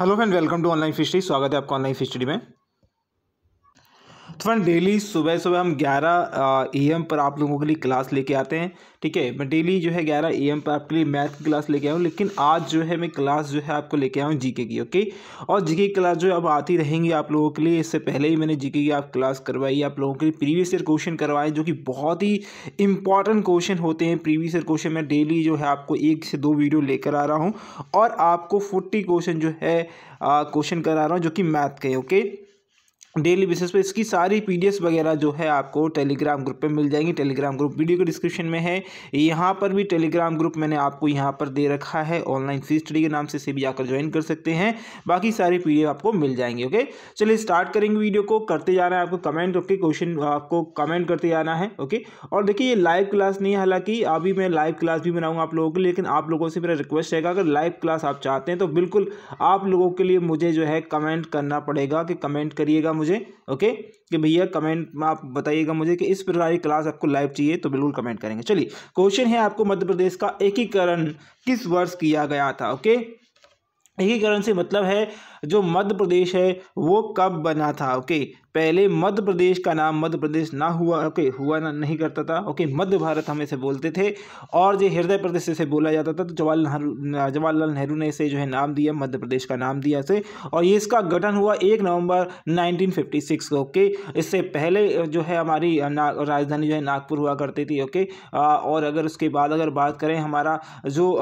Hello friend welcome to online history स्वागत है आपका ऑनलाइन फिशरी में तो डेली सुबह सुबह हम 11 ई एम पर आप लोगों के लिए क्लास लेके आते हैं ठीक है मैं डेली जो है 11 ई एम पर आपके लिए मैथ की क्लास लेके आया हूँ लेकिन आज जो है मैं क्लास जो है आपको लेके आया हूँ जीके की ओके और जीके की क्लास जो है अब आती रहेंगी आप लोगों के लिए इससे पहले ही मैंने जीके की आप क्लास करवाई आप लोगों के लिए प्रीवियस ईयर क्वेश्चन करवाए जो कि बहुत ही इंपॉर्टेंट क्वेश्चन होते हैं प्रीवियस ईयर क्वेश्चन मैं डेली जो है आपको एक से दो वीडियो लेकर आ रहा हूँ और आपको फोर्टी क्वेश्चन जो है क्वेश्चन करा रहा हूँ जो कि मैथ के ओके डेली बेसिस पे इसकी सारी पी वगैरह जो है आपको टेलीग्राम ग्रुप पे मिल जाएंगी टेलीग्राम ग्रुप वीडियो के डिस्क्रिप्शन में है यहाँ पर भी टेलीग्राम ग्रुप मैंने आपको यहाँ पर दे रखा है ऑनलाइन फी स्टडी के नाम से इसे भी आकर ज्वाइन कर सकते हैं बाकी सारी पी आपको मिल जाएंगी ओके चलिए स्टार्ट करेंगे वीडियो को करते जाना है आपको कमेंट ओके क्वेश्चन आपको कमेंट करते जाना है ओके और देखिए ये लाइव क्लास नहीं है हालांकि अभी मैं लाइव क्लास भी बनाऊँगा आप लोगों के लिए लेकिन आप लोगों से मेरा रिक्वेस्ट रहेगा अगर लाइव क्लास आप चाहते हैं तो बिल्कुल आप लोगों के लिए मुझे जो है कमेंट करना पड़ेगा कि कमेंट करिएगा मुझे ओके कि भैया कमेंट में आप बताइएगा मुझे कि इस प्रकार की क्लास आपको लाइव चाहिए तो बिल्कुल कमेंट करेंगे चलिए क्वेश्चन है आपको मध्य प्रदेश का एकीकरण किस वर्ष किया गया था ओके एकीकरण से मतलब है जो मध्य प्रदेश है वो कब बना था ओके पहले मध्य प्रदेश का नाम मध्य प्रदेश ना हुआ ओके हुआ ना नहीं करता था ओके मध्य भारत हम इसे बोलते थे और जो हृदय प्रदेश इसे बोला जाता था तो जवाहरलाल जवाहरलाल नेहरू ने इसे जो है नाम दिया मध्य प्रदेश का नाम दिया इसे और ये इसका गठन हुआ एक नवंबर 1956 को ओके इससे पहले जो है हमारी राजधानी जो है नागपुर हुआ करती थी ओके और अगर उसके बाद अगर बात करें हमारा जो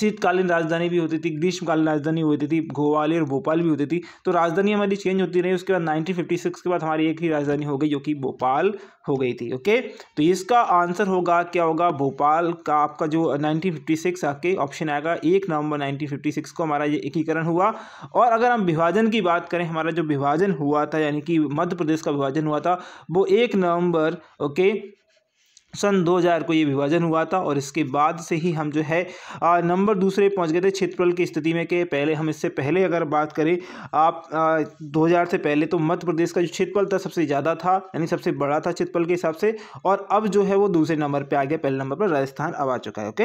शीतकालीन राजधानी भी होती थी ग्रीष्मकालीन राजधानी होती थी ग्वालियर भोपाल भी होती थी तो राजधानी हमारी चेंज होती रही उसके बाद 1956 के बाद हमारी एक ही राजधानी हो गई जो कि भोपाल हो गई थी ओके तो इसका आंसर होगा क्या होगा भोपाल का आपका जो 1956 आके ऑप्शन आएगा एक नवंबर 1956 को हमारा ये एकीकरण हुआ और अगर हम विभाजन की बात करें हमारा जो विभाजन हुआ था यानी कि मध्य प्रदेश का विभाजन हुआ था वो एक नवम्बर ओके सन 2000 को ये विभाजन हुआ था और इसके बाद से ही हम जो है नंबर दूसरे पहुंच गए थे क्षेत्रफल की स्थिति में के पहले हम इससे पहले अगर बात करें आप आ, 2000 से पहले तो मध्य प्रदेश का जो क्षेत्रफल था सबसे ज़्यादा था यानी सबसे बड़ा था क्षेत्रफल के हिसाब से और अब जो है वो दूसरे नंबर पर आ गया पहले नंबर पर राजस्थान अब आ चुका है ओके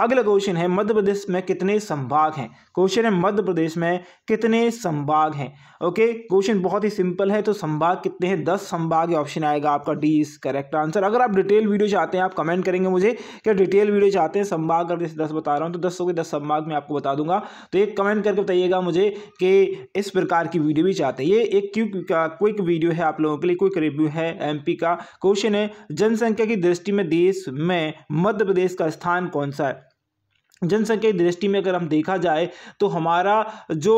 अगला क्वेश्चन है मध्य प्रदेश में कितने संभाग हैं क्वेश्चन है मध्य प्रदेश में कितने संभाग हैं ओके क्वेश्चन बहुत ही सिंपल है तो संभाग कितने हैं दस संभाग ऑप्शन आएगा आपका डी इज करेक्ट आंसर अगर आप डिटेल वीडियो चाहते हैं आप कमेंट करेंगे मुझे क्या डिटेल वीडियो चाहते हैं संभाग अगर जैसे दस बता रहा हूँ तो दस सौ के दस संभाग में आपको बता दूंगा तो एक कमेंट करके बताइएगा मुझे कि इस प्रकार की वीडियो भी चाहते हैं ये एक क्यों क्विक वीडियो है आप लोगों के लिए क्विक रिव्यू है एम का क्वेश्चन है जनसंख्या की दृष्टि में देश में मध्य प्रदेश का स्थान कौन सा है जनसंख्या की दृष्टि में अगर हम देखा जाए तो हमारा जो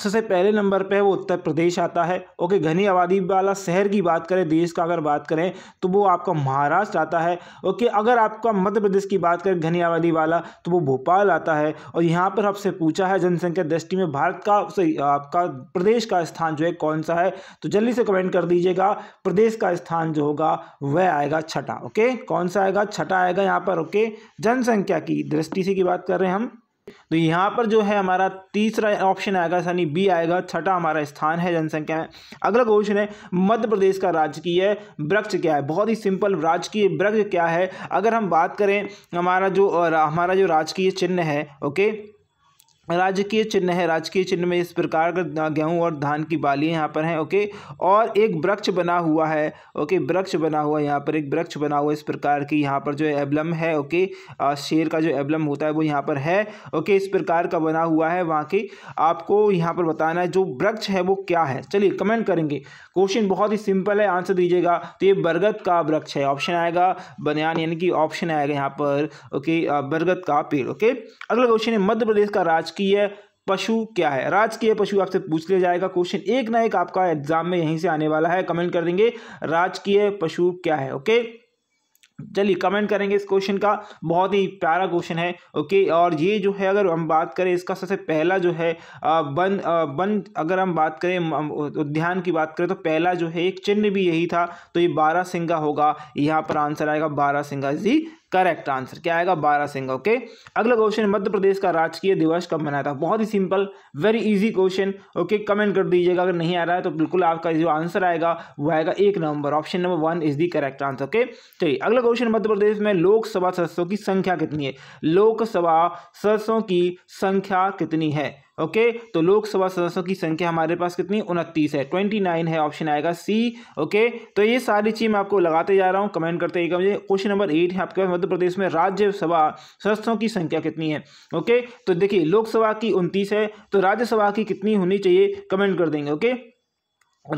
सबसे पहले नंबर पे है वो उत्तर प्रदेश आता है ओके घनी आबादी वाला शहर की बात करें देश का अगर बात करें तो वो आपका महाराष्ट्र आता है ओके अगर आपका मध्य प्रदेश की बात करें घनी आबादी वाला तो वो भोपाल आता है और यहाँ पर आपसे पूछा है जनसंख्या दृष्टि में भारत का आपका प्रदेश का स्थान जो है कौन सा है तो जल्दी से कमेंट कर दीजिएगा प्रदेश का स्थान जो होगा वह आएगा छठा ओके कौन सा आएगा छठा आएगा यहाँ पर ओके जनसंख्या की दृष्टि से की बात कर रहे हैं हम तो यहाँ पर जो है हमारा तीसरा ऑप्शन आएगा यानी बी आएगा छठा हमारा स्थान है जनसंख्या में अगला क्वेश्चन है मध्य प्रदेश का राजकीय वृक्ष क्या है बहुत ही सिंपल राजकीय वृक्ष क्या है अगर हम बात करें हमारा जो हमारा जो राजकीय चिन्ह है ओके राजकीय चिन्ह है राजकीय चिन्ह में इस प्रकार का गेहूं और धान की बालियां यहाँ पर हैं ओके और एक वृक्ष बना हुआ है ओके वृक्ष बना हुआ है यहाँ पर एक वृक्ष बना हुआ इस प्रकार की यहाँ पर जो एब्लम है ओके शेर का जो एब्लम होता है वो यहाँ पर है ओके इस प्रकार का बना हुआ है वहाँ की आपको यहाँ पर बताना है जो वृक्ष है वो क्या है चलिए कमेंट करेंगे क्वेश्चन बहुत ही सिंपल है आंसर दीजिएगा तो ये बरगद का वृक्ष है ऑप्शन आएगा बनियान यानी कि ऑप्शन आएगा यहाँ पर ओके बरगद का पेड़ ओके अगला क्वेश्चन है मध्य प्रदेश का राजकीय राजकीय पशु क्या है राजकीय पशु आपसे पूछ लिया जाएगा क्वेश्चन एक ना एक आपका एग्जाम में यहीं से आने वाला है कमेंट कर देंगे राजकीय पशु क्या है ओके चलिए कमेंट करेंगे इस क्वेश्चन का बहुत ही प्यारा क्वेश्चन है ओके और ये जो है अगर हम बात करें इसका सबसे पहला जो है वन वन अगर हम बात करें उद्यान की बात करें तो पहला जो है एक चिन्ह भी यही था तो ये बारह सिंगा होगा यहाँ पर आंसर आएगा बारह सिंगा जी करेक्ट आंसर क्या आएगा बारह सिंह ओके अगला क्वेश्चन मध्य प्रदेश का राजकीय दिवस कब मनाया था बहुत ही simple very easy question okay comment कर दीजिएगा अगर नहीं आ रहा है तो बिल्कुल आपका जो आंसर आएगा वो आएगा एक number option number one is the correct answer okay चलिए अगला क्वेश्चन मध्य प्रदेश में लोकसभा सदस्यों की संख्या कितनी है लोकसभा सदस्यों की संख्या कितनी है ओके तो लोकसभा सदस्यों की संख्या हमारे पास कितनी उनतीस है ट्वेंटी नाइन है ऑप्शन आएगा सी ओके तो ये सारी चीज़ मैं आपको लगाते जा रहा हूँ कमेंट करते रहेगा मुझे क्वेश्चन नंबर एट है आपके पास मध्य प्रदेश में राज्यसभा सदस्यों की संख्या कितनी है ओके तो देखिए लोकसभा की उनतीस है तो राज्यसभा की कितनी होनी चाहिए कमेंट कर देंगे ओके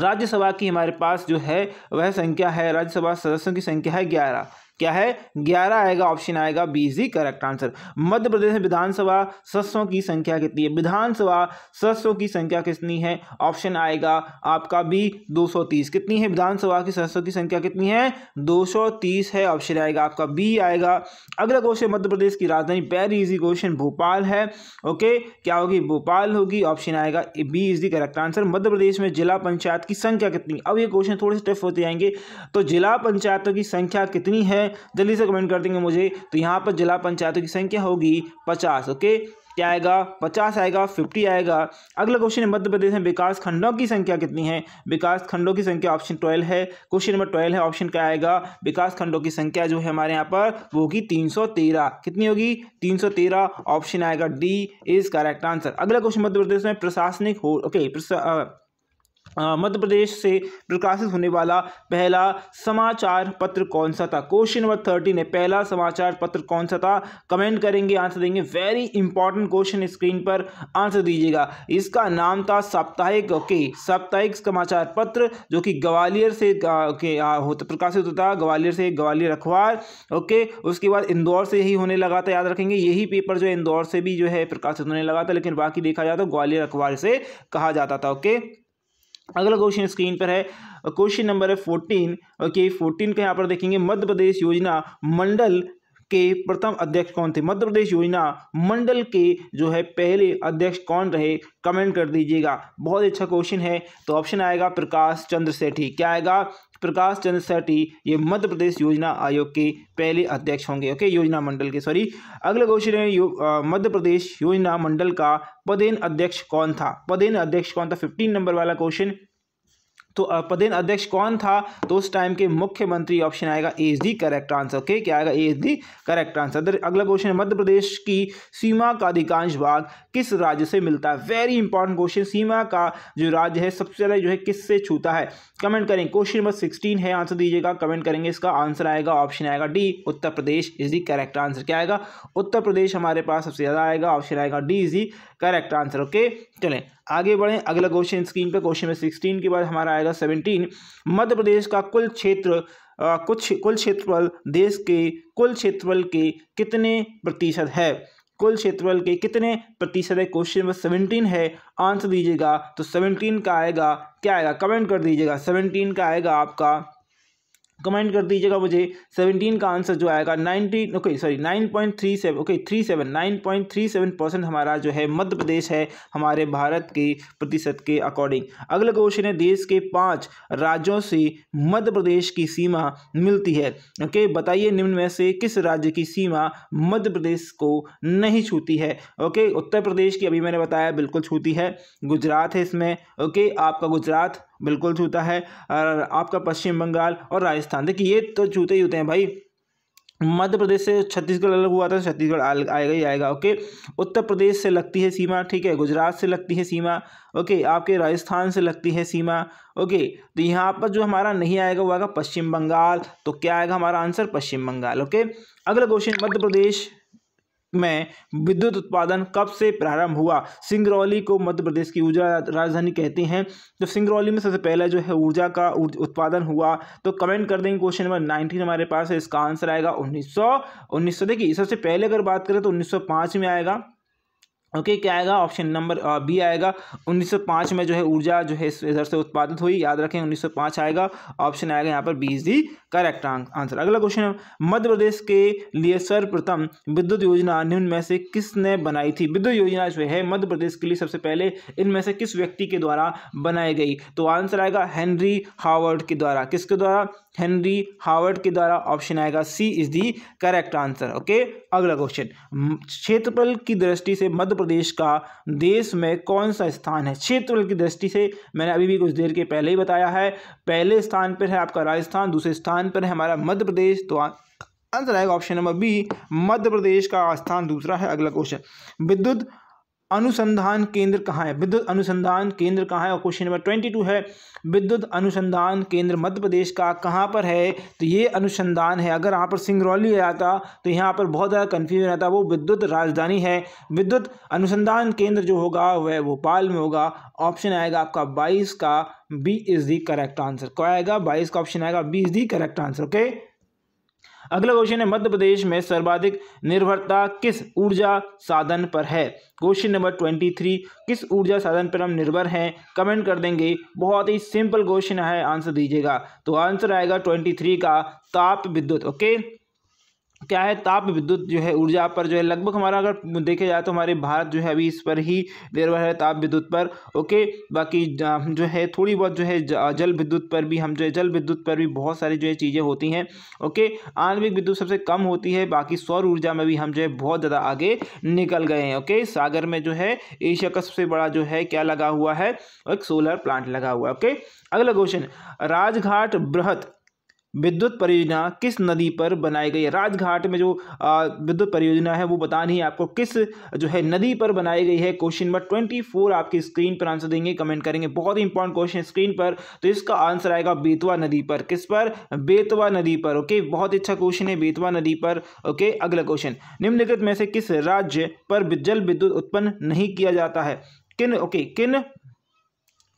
राज्यसभा की हमारे पास जो है वह संख्या है राज्यसभा सदस्यों की संख्या है ग्यारह क्या है ग्यारह आएगा ऑप्शन आएगा B is the correct answer Madhya Pradesh में विधानसभा सदस्यों की संख्या कितनी है विधानसभा सदस्यों की संख्या कितनी है ऑप्शन आएगा आपका बी 230 कितनी है विधानसभा की सदस्यों की संख्या कितनी है 230 है ऑप्शन आएगा आपका बी आएगा अगला क्वेश्चन मध्य प्रदेश की राजधानी वेरी इजी क्वेश्चन भोपाल है ओके क्या होगी भोपाल होगी ऑप्शन आएगा B is the correct answer Madhya Pradesh में जिला पंचायत की संख्या कितनी अब ये क्वेश्चन थोड़े से टफ होते जाएंगे तो जिला पंचायतों की संख्या कितनी है हैं जल्दी से कमेंट कर देंगे मुझे तो यहाँ पर जिला पंचायतों की संख्या होगी पचास ओके क्या आएगा पचास आएगा फिफ्टी आएगा अगला क्वेश्चन है मध्य प्रदेश में विकास खंडों की संख्या कितनी है विकास खंडों की संख्या ऑप्शन ट्वेल्व है क्वेश्चन नंबर ट्वेल्व है ऑप्शन क्या आएगा विकास खंडों की संख्या जो है हमारे यहाँ पर वो होगी तीन सौ तेरह कितनी होगी तीन सौ तेरह ऑप्शन आएगा डी इज करेक्ट आंसर अगला क्वेश्चन मध्य प्रदेश में प्रशासनिक हो ओके okay, मध्य प्रदेश से प्रकाशित होने वाला पहला समाचार पत्र कौन सा था क्वेश्चन नंबर थर्टीन है पहला समाचार पत्र कौन सा था कमेंट करेंगे आंसर देंगे वेरी इंपॉर्टेंट क्वेश्चन स्क्रीन पर आंसर दीजिएगा इसका नाम था साप्ताहिक ओके साप्ताहिक समाचार पत्र जो कि ग्वालियर से ओके होता प्रकाशित होता ग्वालियर से ग्वालियर अखबार ओके उसके बाद इंदौर से यही होने लगा था याद रखेंगे यही पेपर जो है इंदौर से भी जो है प्रकाशित होने लगा था लेकिन बाकी देखा जाए तो ग्वालियर अखबार से कहा जाता था ओके अगला क्वेश्चन स्क्रीन पर है क्वेश्चन नंबर है फोर्टीन ओके फोर्टीन का यहाँ पर देखेंगे मध्य प्रदेश योजना मंडल के प्रथम अध्यक्ष कौन थे मध्य प्रदेश योजना मंडल के जो है पहले अध्यक्ष कौन रहे कमेंट कर दीजिएगा बहुत अच्छा क्वेश्चन है तो ऑप्शन आएगा प्रकाश चंद्र सेठी क्या आएगा प्रकाश चंद्र सेठी ये मध्य प्रदेश योजना आयोग के पहले अध्यक्ष होंगे ओके योजना मंडल के सॉरी अगला क्वेश्चन है मध्य प्रदेश योजना मंडल का पदेन अध्यक्ष कौन था पदेन अध्यक्ष कौन था फिफ्टीन नंबर वाला क्वेश्चन तो पदेन अध्यक्ष कौन था तो उस टाइम के मुख्यमंत्री ऑप्शन आएगा is the correct answer okay क्या आएगा इज दी करेक्ट आंसर अगला क्वेश्चन मध्य प्रदेश की सीमा का अधिकांश भाग किस राज्य से मिलता है वेरी इंपॉर्टेंट क्वेश्चन सीमा का जो राज्य है सबसे ज़्यादा जो है किससे छूता है कमेंट करें क्वेश्चन नंबर सिक्सटीन है आंसर दीजिएगा कमेंट करेंगे इसका आंसर आएगा ऑप्शन आएगा D Uttar Pradesh is the correct answer क्या आएगा उत्तर प्रदेश हमारे पास सबसे ज़्यादा आएगा ऑप्शन आएगा D is the correct answer okay चलें आगे बढ़ें अगला क्वेश्चन स्क्रीन पे क्वेश्चन नंबर सिक्सटीन के बाद हमारा आएगा सेवनटीन मध्य प्रदेश का कुल क्षेत्र कुछ कुल क्षेत्रफल देश के कुल क्षेत्रफल के कितने प्रतिशत है कुल क्षेत्रफल के कितने प्रतिशत है क्वेश्चन नंबर सेवनटीन है आंसर दीजिएगा तो सेवनटीन का आएगा क्या आएगा कमेंट कर दीजिएगा सेवनटीन का आएगा आपका कमेंट कर दीजिएगा मुझे सेवनटीन का आंसर जो आएगा nineteen okay sorry nine point three seven okay three seven nine point three seven percent हमारा जो है मध्य प्रदेश है हमारे भारत के प्रतिशत के अकॉर्डिंग अगला क्वेश्चन है देश के पाँच राज्यों से मध्य प्रदेश की सीमा मिलती है ओके बताइए निम्न में से किस राज्य की सीमा मध्य प्रदेश को नहीं छूती है ओके उत्तर प्रदेश की अभी मैंने बताया बिल्कुल छूती है गुजरात है इसमें ओके आपका गुजरात बिल्कुल छूता है आपका पश्चिम बंगाल और राजस्थान देखिए ये तो छूते ही होते हैं भाई मध्य प्रदेश से छत्तीसगढ़ अलग हुआ था छत्तीसगढ़ आएगा ही आएगा ओके उत्तर प्रदेश से लगती है सीमा ठीक है गुजरात से लगती है सीमा ओके आपके राजस्थान से लगती है सीमा ओके तो यहाँ पर जो हमारा नहीं आएगा वो आएगा पश्चिम बंगाल तो क्या आएगा हमारा आंसर पश्चिम बंगाल ओके अगला क्वेश्चन मध्य प्रदेश में विद्युत उत्पादन कब से प्रारंभ हुआ सिंगरौली को मध्य प्रदेश की ऊर्जा राजधानी कहते हैं तो सिंगरौली में सबसे पहला जो है ऊर्जा का उत्पादन हुआ तो कमेंट कर देंगे क्वेश्चन नंबर नाइनटीन हमारे पास है इसका आंसर आएगा उन्नीस सौ देखिए सबसे पहले अगर बात करें तो उन्नीस में आएगा ओके okay, क्या आएगा ऑप्शन नंबर बी आएगा 1905 में जो है ऊर्जा जो है इधर से उत्पादित हुई याद रखें 1905 आएगा ऑप्शन आएगा यहाँ पर B is the correct answer अगला क्वेश्चन मध्य प्रदेश के लिए सर्वप्रथम विद्युत योजना निम्न में से किसने बनाई थी विद्युत योजना जो है मध्य प्रदेश के लिए सबसे पहले इनमें से किस व्यक्ति के द्वारा बनाई गई तो आंसर आएगा हेनरी हावर्ड के द्वारा किसके द्वारा हेनरी हावर्ड के द्वारा ऑप्शन आएगा C is the correct answer okay अगला क्वेश्चन क्षेत्रफल की दृष्टि से मध्य प्रदेश का देश में कौन सा स्थान है क्षेत्रफल की दृष्टि से मैंने अभी भी कुछ देर के पहले ही बताया है पहले स्थान पर है आपका राजस्थान दूसरे स्थान स्थान पर है हमारा मध्य प्रदेश तो आंसर आएगा option number B Madhya Pradesh का स्थान दूसरा है अगला क्वेश्चन विद्युत अनुसंधान केंद्र कहाँ है विद्युत अनुसंधान केंद्र कहाँ है और क्वेश्चन नंबर ट्वेंटी टू है विद्युत अनुसंधान केंद्र मध्य प्रदेश का कहाँ पर है तो ये अनुसंधान है अगर यहाँ पर सिंगरौली आता तो यहाँ पर बहुत ज़्यादा कन्फ्यूजन आता वो विद्युत राजधानी है विद्युत अनुसंधान केंद्र जो होगा वह भोपाल में होगा ऑप्शन आएगा आपका बाईस का B is the correct answer क्या आएगा बाईस का ऑप्शन आएगा B is the correct answer okay अगला क्वेश्चन है मध्य प्रदेश में सर्वाधिक निर्भरता किस ऊर्जा साधन पर है क्वेश्चन नंबर ट्वेंटी थ्री किस ऊर्जा साधन पर हम निर्भर हैं कमेंट कर देंगे बहुत ही सिंपल क्वेश्चन है आंसर दीजिएगा तो आंसर आएगा ट्वेंटी थ्री का ताप विद्युत ओके क्या है ताप विद्युत जो है ऊर्जा पर जो है लगभग हमारा अगर देखे जाए तो हमारे भारत जो है अभी इस पर ही निर्भर है ताप विद्युत पर ओके बाकी जो है थोड़ी बहुत जो है जल विद्युत पर भी हम जो है जल विद्युत पर भी बहुत सारी जो है चीज़ें होती हैं ओके आणविक विद्युत सबसे कम होती है बाकी सौर ऊर्जा में भी हम जो है बहुत ज़्यादा आगे निकल गए हैं ओके सागर में जो है एशिया का सबसे बड़ा जो है क्या लगा हुआ है एक सोलर प्लांट लगा हुआ है ओके अगला क्वेश्चन राजघाट बृहत विद्युत परियोजना किस नदी पर बनाई गई है राजघाट में जो विद्युत परियोजना है वो बतानी है आपको किस जो है नदी पर बनाई गई है क्वेश्चन नंबर ट्वेंटी फोर आपकी स्क्रीन पर आंसर देंगे कमेंट करेंगे बहुत ही इंपॉर्टेंट क्वेश्चन स्क्रीन पर तो इसका आंसर आएगा बेतवा नदी पर किस पर बेतवा नदी पर ओके बहुत अच्छा क्वेश्चन है बेतवा नदी पर ओके अगला क्वेश्चन निम्नलिखित में से किस राज्य पर जल विद्युत उत्पन्न नहीं किया जाता है किन ओके किन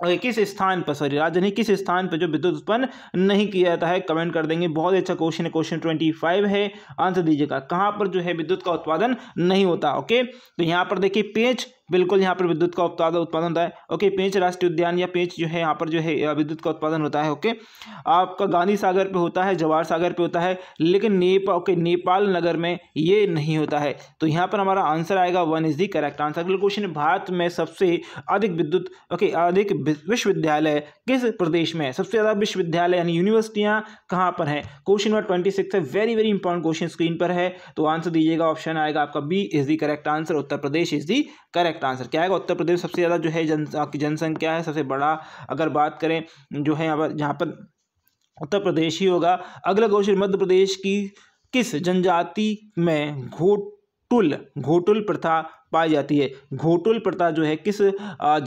किस स्थान पर सॉरी राजधानी किस स्थान पर जो विद्युत उत्पन्न नहीं किया जाता है कमेंट कर देंगे बहुत अच्छा क्वेश्चन है क्वेश्चन ट्वेंटी फाइव है आंसर दीजिएगा कहाँ पर जो है विद्युत का उत्पादन नहीं होता ओके तो यहाँ पर देखिए पेज बिल्कुल यहाँ पर विद्युत का उत्पादन उत्पादन होता है ओके पेंच राष्ट्रीय उद्यान या पेंच जो है यहाँ पर जो है विद्युत का उत्पादन होता है ओके आपका गांधी सागर पे होता है जवाहर सागर पे होता है लेकिन नेपा ओके नेपाल नगर में ये नहीं होता है तो यहाँ पर हमारा आंसर आएगा one is the correct answer अगला क्वेश्चन भारत में सबसे अधिक विद्युत ओके अधिक विश्वविद्यालय किस प्रदेश में सबसे ज़्यादा विश्वविद्यालय यानी यूनिवर्सिटियाँ कहाँ पर हैं क्वेश्चन नंबर ट्वेंटी सिक्स है very very important question screen पर है तो आंसर दीजिएगा ऑप्शन आएगा आपका B is the correct answer Uttar Pradesh is the correct correct answer क्या आएगा उत्तर प्रदेश सबसे ज़्यादा जो है जन जनसंख्या है सबसे बड़ा अगर बात करें जो है यहाँ पर जहाँ पर उत्तर प्रदेश ही होगा अगला क्वेश्चन मध्य प्रदेश की किस जनजाति में घोटुल घोटुल प्रथा पाई जाती है घोटुल प्रथा जो है किस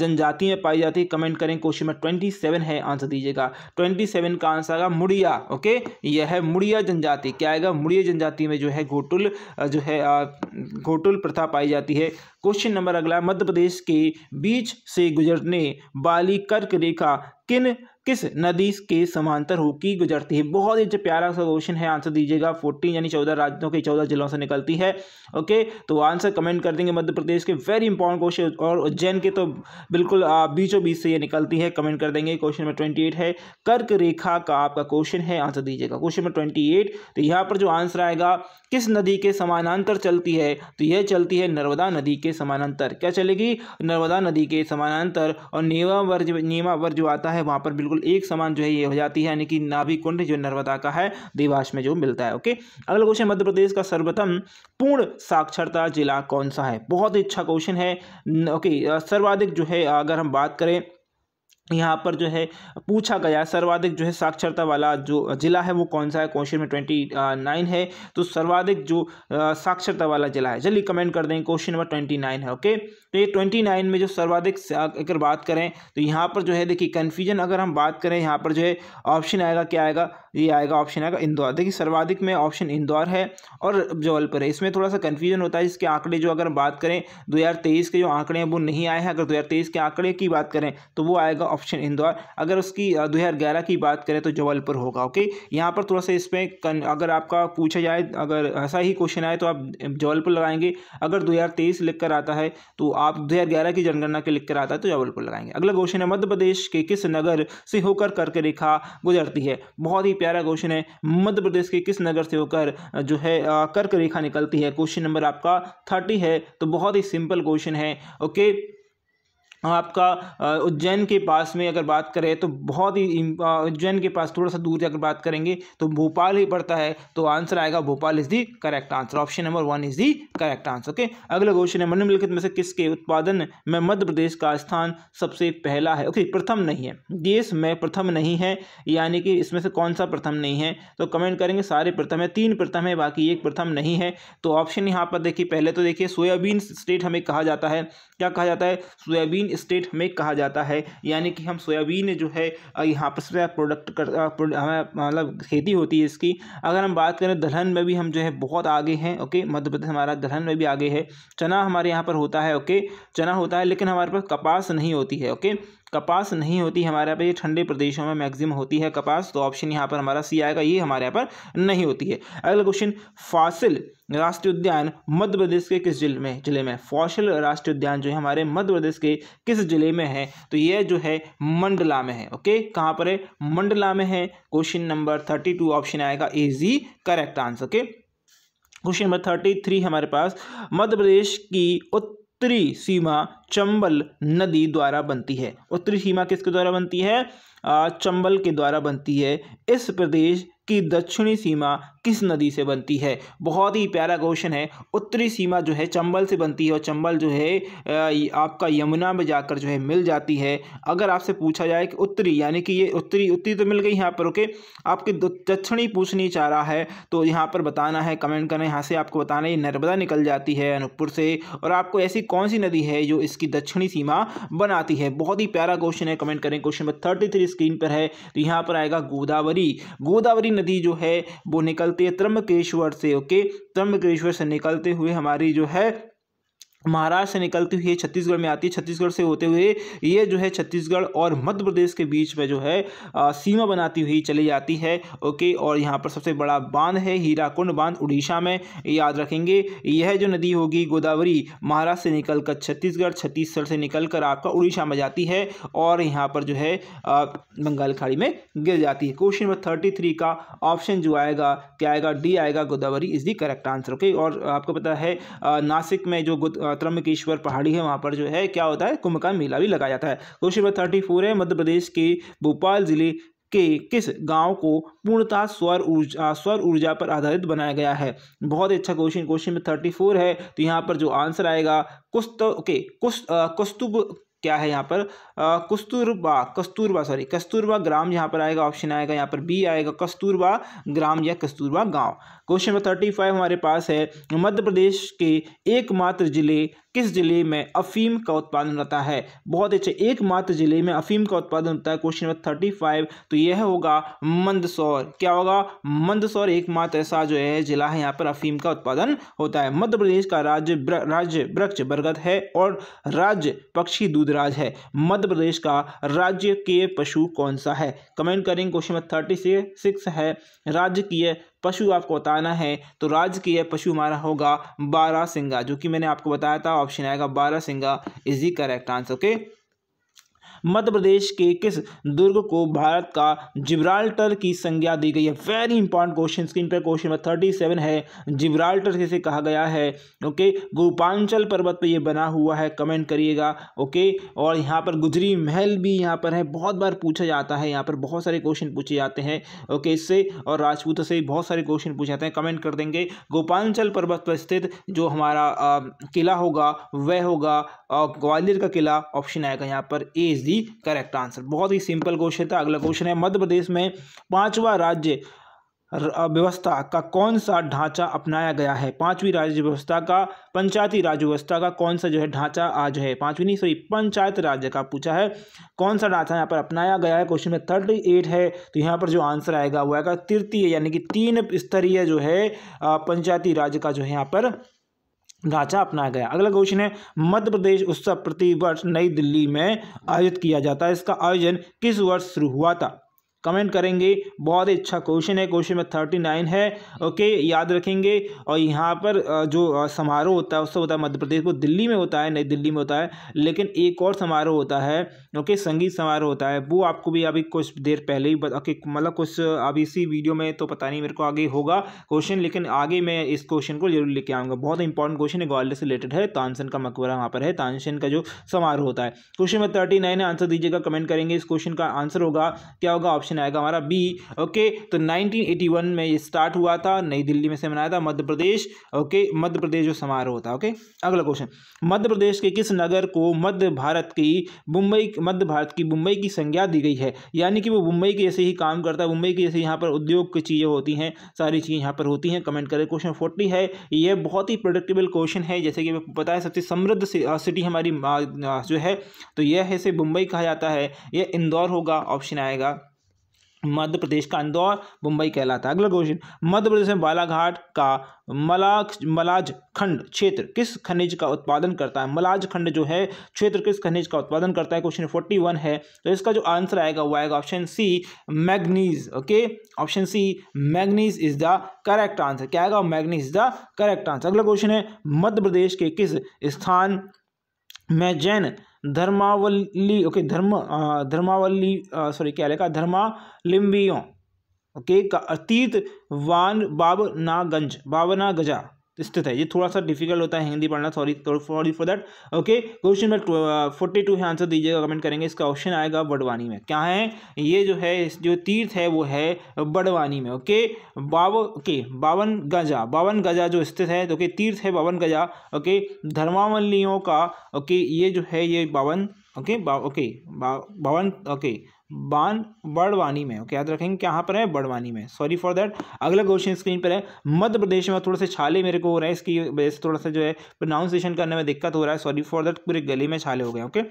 जनजाति में पाई जाती है कमेंट करें क्वेश्चन में ट्वेंटी सेवन है आंसर दीजिएगा ट्वेंटी सेवन का आंसर आएगा मुड़िया ओके यह है मुड़िया जनजाति क्या आएगा मुड़िया जनजाति में जो है घोटुल जो है घोटुल प्रथा पाई जाती है क्वेश्चन नंबर अगला मध्य प्रदेश के बीच से गुजरने वाली कर्क रेखा किन किस नदी के समांतर होकी गुजरती है बहुत ही प्यारा सा क्वेश्चन है आंसर दीजिएगा फोर्टीन यानी चौदह राज्यों के चौदह जिलों से निकलती है ओके तो आंसर कमेंट कर देंगे मध्य प्रदेश के वेरी इंपॉर्टेंट क्वेश्चन और उज्जैन के तो बिल्कुल बीचों बीच से ये निकलती है कमेंट कर देंगे क्वेश्चन नंबर ट्वेंटी एट है कर्क रेखा का आपका क्वेश्चन है आंसर दीजिएगा क्वेश्चन नंबर ट्वेंटी एट तो यहाँ पर जो आंसर आएगा किस नदी के समानांतर चलती है तो यह चलती है नर्मदा नदी के समानांतर क्या चलेगी नर्मदा नदी के समानांतर और नेमावर जो जो आता है वहाँ पर बिल्कुल बिल्कुल एक समान जो है ये हो जाती है यानी कि नाभि कुंड जो नर्मदा का है देवास में जो मिलता है ओके अगला क्वेश्चन मध्य प्रदेश का सर्वप्रथम पूर्ण साक्षरता जिला कौन सा है बहुत ही अच्छा क्वेश्चन है ओके सर्वाधिक जो है अगर हम बात करें यहाँ पर जो है पूछा गया सर्वाधिक जो है साक्षरता वाला जो ज़िला है वो कौन सा है क्वेश्चन में ट्वेंटी नाइन है तो सर्वाधिक जो साक्षरता वाला ज़िला है जल्दी कमेंट कर देंगे क्वेश्चन नंबर ट्वेंटी नाइन है ओके तो ये ट्वेंटी नाइन में जो सर्वाधिक अगर बात करें तो यहाँ पर जो है देखिए कन्फ्यूजन अगर हम बात करें यहाँ पर जो है ऑप्शन आएगा क्या आएगा ये आएगा ऑप्शन आएगा इंदौर देखिए सर्वाधिक में ऑप्शन इंदौर है और जबलपुर है इसमें थोड़ा सा कन्फ्यूजन होता है इसके आंकड़े जो अगर बात करें 2023 के जो आंकड़े हैं वो नहीं आए हैं अगर 2023 के आंकड़े की बात करें तो वो आएगा ऑप्शन इंदौर अगर उसकी दो की बात करें तो जबलपुर होगा ओके यहाँ पर थोड़ा सा इसमें अगर आपका पूछा जाए अगर ऐसा ही क्वेश्चन आए तो आप जबलपुर लगाएंगे अगर दो हज़ार आता है तो आप दो की जनगणना के लिख कर आता है तो जबलपुर लगाएंगे अगला क्वेश्चन है मध्य प्रदेश के किस नगर से होकर कर्क रेखा गुजरती है बहुत ही प्यारा क्वेश्चन है मध्य प्रदेश के किस नगर से होकर जो है कर्क रेखा निकलती है क्वेश्चन नंबर आपका थर्टी है तो बहुत ही सिंपल क्वेश्चन है ओके आपका उज्जैन के पास में अगर बात करें तो बहुत ही उज्जैन के पास थोड़ा सा दूर अगर बात करेंगे तो भोपाल ही पड़ता है तो आंसर आएगा Bhopal is the correct answer option number one is the correct answer okay अगला क्वेश्चन है निम्नलिखित में से किसके उत्पादन में मध्य प्रदेश का स्थान सबसे पहला है ओके प्रथम नहीं है देश में प्रथम नहीं है यानी कि इसमें से कौन सा प्रथम नहीं है तो कमेंट करेंगे सारे प्रथम है तीन प्रथम है बाकी एक प्रथम नहीं है तो ऑप्शन यहाँ पर देखिए पहले तो देखिए सोयाबीन स्टेट हमें कहा जाता है क्या कहा जाता है सोयाबीन स्टेट में कहा जाता है यानी कि हम सोयाबीन जो है यहाँ पर प्रोडक्ट कर मतलब खेती होती है इसकी अगर हम बात करें दलहन में भी हम जो है बहुत आगे हैं ओके मध्य प्रदेश हमारा दलहन में भी आगे है चना हमारे यहाँ पर होता है ओके चना होता है लेकिन हमारे पास कपास नहीं होती है ओके कपास नहीं होती हमारे यहाँ पर ये ठंडे प्रदेशों में मैक्सिमम होती है कपास तो ऑप्शन यहाँ पर हमारा सी आएगा ये हमारे यहाँ पर नहीं होती है अगला क्वेश्चन फासिल राष्ट्रीय उद्यान मध्य प्रदेश के किस जिले में जिले में फासिल राष्ट्रीय उद्यान जो है हमारे मध्य प्रदेश के किस जिले में है तो यह जो है मंडला में है ओके कहाँ पर है मंडला में है question number thirty two option आएगा is the correct answer okay question number thirty three हमारे पास मध्य प्रदेश की उत्तर उत्तरी सीमा चंबल नदी द्वारा बनती है उत्तरी सीमा किसके द्वारा बनती है चंबल के द्वारा बनती है इस प्रदेश कि दक्षिणी सीमा किस नदी से बनती है बहुत ही प्यारा क्वेश्चन है उत्तरी सीमा जो है चंबल से बनती है और चंबल जो है आपका यमुना में जाकर जो है मिल जाती है अगर आपसे पूछा जाए कि उत्तरी यानी कि ये उत्तरी उत्तरी तो मिल गई यहाँ पर ओके आपकी दक्षिणी पूछनी चाह रहा है तो यहाँ पर बताना है कमेंट करना यहाँ से आपको बताना है नर्मदा निकल जाती है अनूपपुर से और आपको ऐसी कौन सी नदी है जो इसकी दक्षिणी सीमा बनाती है बहुत ही प्यारा क्वेश्चन है कमेंट करें question number thirty three screen पर है तो यहाँ पर आएगा गोदावरी गोदावरी नदी जो है वो निकलती है त्रम्बकेश्वर से ओके त्रम्बकेश्वर से निकलते हुए हमारी जो है महाराष्ट्र से निकलती हुई छत्तीसगढ़ में आती है छत्तीसगढ़ से होते हुए ये जो है छत्तीसगढ़ और मध्य प्रदेश के बीच में जो है आ, सीमा बनाती हुई चली जाती है ओके और यहाँ पर सबसे बड़ा बांध है हीराकुंड बांध उड़ीसा में याद रखेंगे यह जो नदी होगी गोदावरी महाराष्ट्र से निकल कर छत्तीसगढ़ छत्तीसगढ़ से निकल कर आपका उड़ीसा में जाती है और यहाँ पर जो है बंगाल खाड़ी में गिर जाती है क्वेश्चन नंबर थर्टी थ्री का ऑप्शन जो आएगा क्या आएगा डी आएगा Godavari is the correct answer okay और आपको पता है नासिक में जो त्र्यंबकेश्वर पहाड़ी है वहाँ पर जो है क्या होता है कुंभ का मेला भी लगाया जाता है क्वेश्चन नंबर थर्टी फोर है मध्य प्रदेश के भोपाल जिले के किस गांव को पूर्णतः स्वर ऊर्जा स्वर ऊर्जा पर आधारित बनाया गया है बहुत ही अच्छा question question number thirty four है तो यहाँ पर जो आंसर आएगा कुस्त ओके कुस्त कुस्तुब क्या है यहाँ पर कस्तूरबा कस्तूरबा सॉरी कस्तूरबा ग्राम यहाँ पर आएगा ऑप्शन आएगा यहाँ पर बी आएगा कस्तूरबा ग्राम या कस्तूरबा गांव क्वेश्चन नंबर थर्टी फाइव हमारे पास है मध्य प्रदेश के एकमात्र जिले किस जिले में अफीम का उत्पादन होता है बहुत अच्छे एकमात्र जिले में अफीम का उत्पादन होता है क्वेश्चन नंबर थर्टी फाइव तो यह होगा मंदसौर क्या होगा मंदसौर एकमात्र ऐसा जो है जिला है यहाँ पर अफीम का उत्पादन होता है मध्य प्रदेश का राज्य ब्र, राज्य वृक्ष बरगद है और राज्य पक्षी दूधराज है मध्य प्रदेश का राज्य के पशु कौन सा है कमेंट करेंगे क्वेश्चन नंबर थर्टी सिक्स है राज्य की पशु आपको बताना है तो राज्य की यह पशु हमारा होगा बारह सिंगा जो कि मैंने आपको बताया था ऑप्शन आएगा बारह सिंगा is the correct answer okay Madhya Pradesh के किस दुर्ग को भारत का जिब्राल्टर की संज्ञा दी गई है वेरी इंपॉर्टेंट क्वेश्चन स्क्रीन पर क्वेश्चन नंबर थर्टी सेवन है जिब्राल्टर किसे कहा गया है ओके गोपांचल पर्वत पर यह बना हुआ है कमेंट करिएगा ओके और यहाँ पर गुजरी महल भी यहाँ पर है बहुत बार पूछा जाता है यहाँ पर बहुत सारे क्वेश्चन पूछे जाते हैं ओके इससे और राजपूत से बहुत सारे क्वेश्चन पूछे जाते हैं कमेंट कर देंगे गोपांचल पर्वत पर स्थित जो हमारा किला होगा वह होगा ग्वालियर का किला ऑप्शन आएगा यहाँ पर A is the correct answer बहुत ही सिंपल क्वेश्चन था अगला क्वेश्चन है मध्य प्रदेश में पांचवा राज्य व्यवस्था का कौन सा ढांचा अपनाया गया है पांचवी राज्य व्यवस्था का पंचायती राज्य व्यवस्था का कौन सा जो है ढांचा आज है पांचवी नहीं सॉरी पंचायत राज्य का पूछा है कौन सा ढांचा यहाँ पर अपनाया गया है क्वेश्चन में थर्टी एट है तो यहाँ पर जो आंसर आएगा वो आएगा तृतीय यानी कि तीन स्तरीय जो है पंचायती राज्य का जो है यहाँ पर ढांचा अपनाया गया अगला क्वेश्चन है मध्य प्रदेश उत्सव प्रतिवर्ष नई दिल्ली में आयोजित किया जाता है इसका आयोजन किस वर्ष शुरू हुआ था कमेंट करेंगे बहुत ही अच्छा क्वेश्चन है क्वेश्चन में थर्टी नाइन है ओके याद रखेंगे और यहाँ पर जो समारोह होता है उससे होता है मध्य प्रदेश को दिल्ली में होता है नई दिल्ली में होता है लेकिन एक और समारोह होता है ओके संगीत समारोह होता है वो आपको भी अभी कुछ देर पहले ही ओके मतलब कुछ अभी इसी वीडियो में तो पता नहीं मेरे को आगे होगा क्वेश्चन लेकिन आगे मैं इस क्वेश्चन को जरूर लेके आऊँगा बहुत इंपॉर्टेंट क्वेश्चन है ग्वालियर से रिलेटेड है तानसन का मकबरा वहाँ पर है तानसन का जो समारोह होता है question number thirty nine answer दीजिएगा कमेंट करेंगे इस क्वेश्चन का आंसर होगा क्या होगा ऑप्शन ऑप्शन आएगा हमारा बी ओके तो 1981 में ये स्टार्ट हुआ था नई दिल्ली में से मनाया था मध्य प्रदेश ओके मध्य प्रदेश जो समारोह होता ओके अगला क्वेश्चन मध्य प्रदेश के किस नगर को मध्य भारत की मुंबई मध्य भारत की मुंबई की संज्ञा दी गई है यानी कि वो मुंबई के जैसे ही काम करता है मुंबई के जैसे यहाँ पर उद्योग की चीज़ें होती हैं सारी चीज़ें यहाँ पर होती हैं कमेंट करें क्वेश्चन फोर्टी है ये बहुत ही प्रोडक्टेबल क्वेश्चन है जैसे कि पता है सबसे समृद्ध सिटी हमारी जो है तो यह है से मुंबई कहा जाता है यह इंदौर होगा ऑप्शन आएगा मध्य प्रदेश का इंदौर मुंबई कहलाता है अगला क्वेश्चन मध्य प्रदेश में बालाघाट का मला मलाज खंड क्षेत्र किस खनिज का उत्पादन करता है मलाज खंड जो है क्षेत्र किस खनिज का उत्पादन करता है क्वेश्चन फोर्टी वन है तो इसका जो आंसर आएगा वो आएगा option C manganese okay option C manganese is the correct answer क्या आएगा manganese is the correct answer अगला क्वेश्चन है मध्य प्रदेश के किस स्थान में जैन धर्मावली ओके धर्म धर्मावली सॉरी क्या लिखा धर्मालिम्बियों ओके का अतीत वान बाबनागंज गजा स्थित है ये थोड़ा सा डिफिकल्ट होता है हिंदी पढ़ना sorry sorry for that okay question number forty two है आंसर दीजिएगा कमेंट करेंगे इसका ऑप्शन आएगा बड़वानी में क्या है ये जो है जो तीर्थ है वो है बड़वानी में ओके बाव ओके बावन गजा बावन गजा जो स्थित है तो ओके तीर्थ है बावन गजा ओके धर्मावलियों का ओके ये जो है ये बावन ओके बा ओके बावन ओके बान बड़वानी में ओके याद रखेंगे कहाँ पर है बड़वानी में सॉरी फॉर दैट अगला क्वेश्चन स्क्रीन पर है मध्य प्रदेश में थोड़े से छाले मेरे को हो रहा है इसकी वजह से थोड़ा सा जो है प्रोनाउंसिएशन करने में दिक्कत हो रहा है सॉरी फॉर दैट पूरे गले में छाले हो गए ओके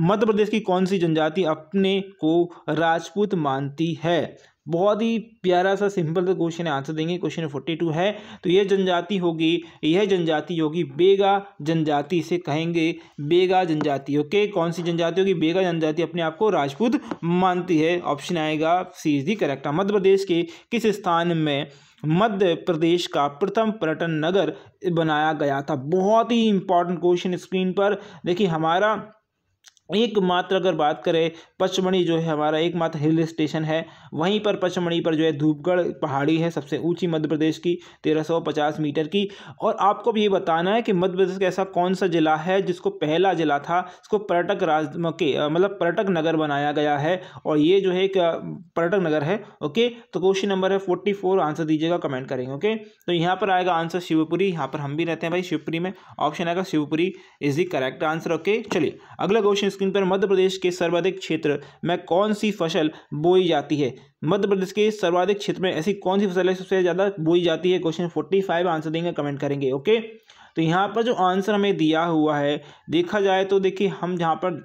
मध्य प्रदेश की कौन सी जनजाति अपने को राजपूत मानती है बहुत ही प्यारा सा सिंपल क्वेश्चन आंसर देंगे क्वेश्चन फोर्टी टू है तो यह जनजाति होगी यह जनजाति होगी बेगा जनजाति से कहेंगे बेगा जनजाति ओके कौन सी जनजाति होगी बेगा जनजाति अपने आप को राजपूत मानती है ऑप्शन आएगा सी इज करेक्ट मध्य प्रदेश के किस स्थान में मध्य प्रदेश का प्रथम पर्यटन नगर बनाया गया था बहुत ही इंपॉर्टेंट क्वेश्चन स्क्रीन पर देखिए हमारा एकमात्र अगर बात करें पचमढ़ी जो है हमारा एकमात्र हिल स्टेशन है वहीं पर पचमढ़ी पर जो है धूपगढ़ पहाड़ी है सबसे ऊंची मध्य प्रदेश की 1350 मीटर की और आपको भी ये बताना है कि मध्य प्रदेश का ऐसा कौन सा ज़िला है जिसको पहला ज़िला था इसको पर्यटक राज के मतलब पर्यटक नगर बनाया गया है और ये जो है एक पर्यटक नगर है ओके तो क्वेश्चन नंबर है फोर्टी आंसर दीजिएगा कमेंट करेंगे ओके तो यहाँ पर आएगा आंसर शिवपुरी यहाँ पर हम भी रहते हैं भाई शिवपुरी में ऑप्शन आएगा Shivpuri is the correct answer okay चलिए अगला क्वेश्चन स्क्रीन पर मध्य प्रदेश के सर्वाधिक क्षेत्र में कौन सी फसल बोई जाती है मध्य प्रदेश के सर्वाधिक क्षेत्र में ऐसी कौन सी फसल है सबसे ज़्यादा बोई जाती है क्वेश्चन फोर्टी फाइव आंसर देंगे कमेंट करेंगे ओके तो यहाँ पर जो आंसर हमें दिया हुआ है देखा जाए तो देखिए हम जहाँ पर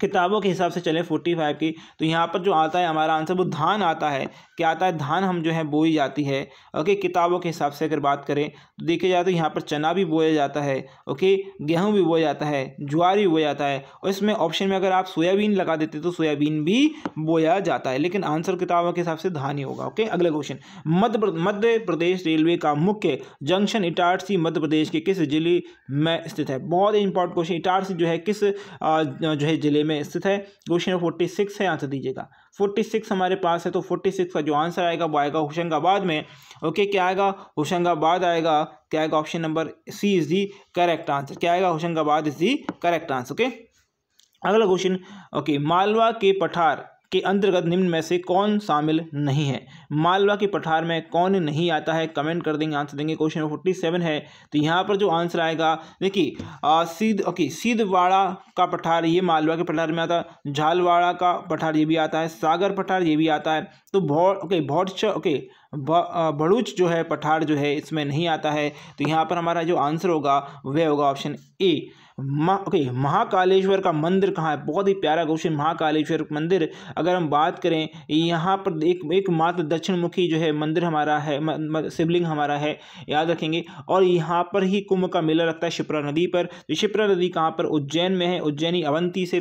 किताबों के हिसाब से चले फोर्टी फाइव की तो यहाँ पर जो आता है हमारा आंसर वो धान आता है क्या आता है धान हम जो है बोई जाती है ओके किताबों के हिसाब से अगर बात करें तो देखे जाए तो यहाँ पर चना भी बोया जाता है ओके गेहूँ भी बोया जाता है ज्वार भी बोया जाता है और इसमें ऑप्शन में अगर आप सोयाबीन लगा देते तो सोयाबीन भी बोया जाता है लेकिन आंसर किताबों के हिसाब से धान ही होगा ओके अगला क्वेश्चन मध्य मध्य प्रदेश रेलवे का मुख्य जंक्शन इटारसी मध्य प्रदेश के किस जिले में स्थित है बहुत इंपॉर्टेंट क्वेश्चन इटारसी जो है किस जो है जिले में स्थित है क्वेश्चन फोर्टी सिक्स है आंसर दीजिएगा फोर्टी सिक्स हमारे पास है तो फोर्टी सिक्स का जो आंसर आएगा वो आएगा होशंगाबाद में ओके क्या आएगा होशंगाबाद आएगा क्या आएगा option number C is the correct answer क्या आएगा Hoshangabad is the correct answer okay अगला क्वेश्चन ओके मालवा के पठार के अंतर्गत निम्न में से कौन शामिल नहीं है मालवा के पठार में कौन नहीं आता है कमेंट कर देंगे आंसर देंगे क्वेश्चन नंबर फोर्टी सेवन है तो यहाँ पर जो आंसर आएगा देखिए सीध ओके सीधवाड़ा का पठार ये मालवा के पठार में आता है झालवाड़ा का पठार ये भी आता है सागर पठार ये भी आता है तो भौ ओके भौच ओके भड़ूच जो है पठार जो है इसमें नहीं आता है तो यहाँ पर हमारा जो आंसर होगा वह होगा ऑप्शन ए ओके महाकालेश्वर का मंदिर कहाँ है बहुत ही प्यारा क्वेश्चन महाकालेश्वर मंदिर अगर हम बात करें यहाँ पर एक एकमात्र दक्षिणमुखी जो है मंदिर हमारा है म, म, शिवलिंग हमारा है याद रखेंगे और यहाँ पर ही कुंभ का मेला लगता है शिप्रा नदी पर तो शिप्रा नदी कहाँ पर उज्जैन में है उज्जैनी अवंती से